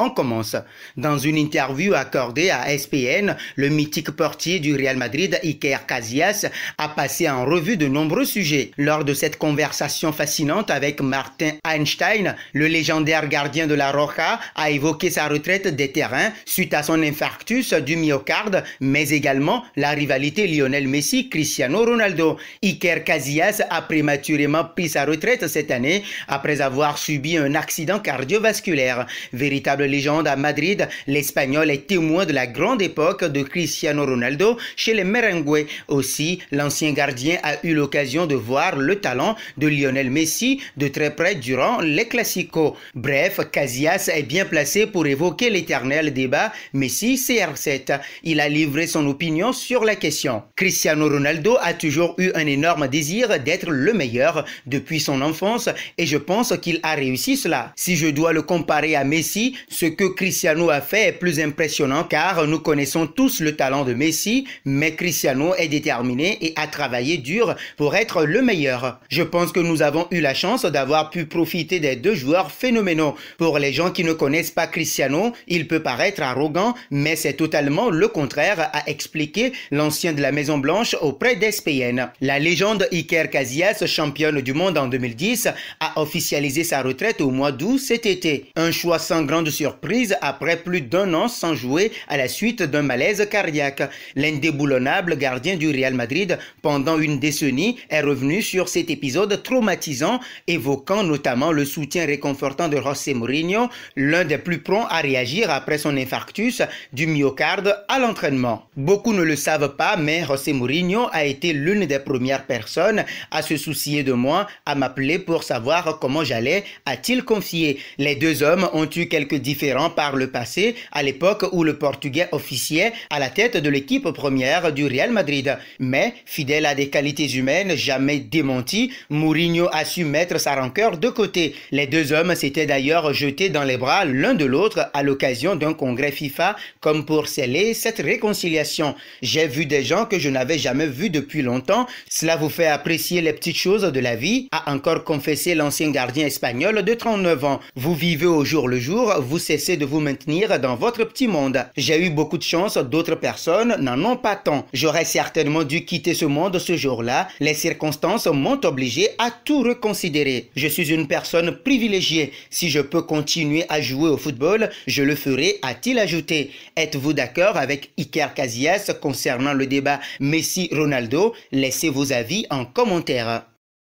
On commence. Dans une interview accordée à SPN, le mythique portier du Real Madrid, Iker Casillas, a passé en revue de nombreux sujets. Lors de cette conversation fascinante avec Martin Einstein, le légendaire gardien de la Roja a évoqué sa retraite des terrains suite à son infarctus du myocarde, mais également la rivalité Lionel Messi-Cristiano Ronaldo. Iker Casillas a prématurément pris sa retraite cette année après avoir subi un accident cardiovasculaire. Véritable légende à Madrid, l'Espagnol est témoin de la grande époque de Cristiano Ronaldo chez les Merengue. Aussi, l'ancien gardien a eu l'occasion de voir le talent de Lionel Messi de très près durant les Clasico. Bref, Casillas est bien placé pour évoquer l'éternel débat Messi-CR7. Il a livré son opinion sur la question. Cristiano Ronaldo a toujours eu un énorme désir d'être le meilleur depuis son enfance et je pense qu'il a réussi cela. Si je dois le comparer à Messi, ce que Cristiano a fait est plus impressionnant car nous connaissons tous le talent de Messi, mais Cristiano est déterminé et a travaillé dur pour être le meilleur. Je pense que nous avons eu la chance d'avoir pu profiter des deux joueurs phénoménaux. Pour les gens qui ne connaissent pas Cristiano, il peut paraître arrogant, mais c'est totalement le contraire, à expliquer l'ancien de la Maison Blanche auprès d'ESPN. La légende Iker Casillas, championne du monde en 2010, a officialisé sa retraite au mois d'août cet été. Un choix sans grande surprise surprise après plus d'un an sans jouer à la suite d'un malaise cardiaque. L'indéboulonnable gardien du Real Madrid pendant une décennie est revenu sur cet épisode traumatisant, évoquant notamment le soutien réconfortant de José Mourinho, l'un des plus prompts à réagir après son infarctus du myocarde à l'entraînement. Beaucoup ne le savent pas, mais José Mourinho a été l'une des premières personnes à se soucier de moi, à m'appeler pour savoir comment j'allais, a-t-il confié. Les deux hommes ont eu quelques difficultés différent par le passé, à l'époque où le Portugais officiait à la tête de l'équipe première du Real Madrid. Mais, fidèle à des qualités humaines jamais démenties, Mourinho a su mettre sa rancœur de côté. Les deux hommes s'étaient d'ailleurs jetés dans les bras l'un de l'autre à l'occasion d'un congrès FIFA comme pour sceller cette réconciliation. J'ai vu des gens que je n'avais jamais vus depuis longtemps. Cela vous fait apprécier les petites choses de la vie, a encore confessé l'ancien gardien espagnol de 39 ans. Vous vivez au jour le jour, vous cessez de vous maintenir dans votre petit monde. J'ai eu beaucoup de chance, d'autres personnes n'en ont pas tant. J'aurais certainement dû quitter ce monde ce jour-là. Les circonstances m'ont obligé à tout reconsidérer. Je suis une personne privilégiée. Si je peux continuer à jouer au football, je le ferai, a-t-il ajouté. Êtes-vous d'accord avec Iker Casillas concernant le débat Messi-Ronaldo Laissez vos avis en commentaire.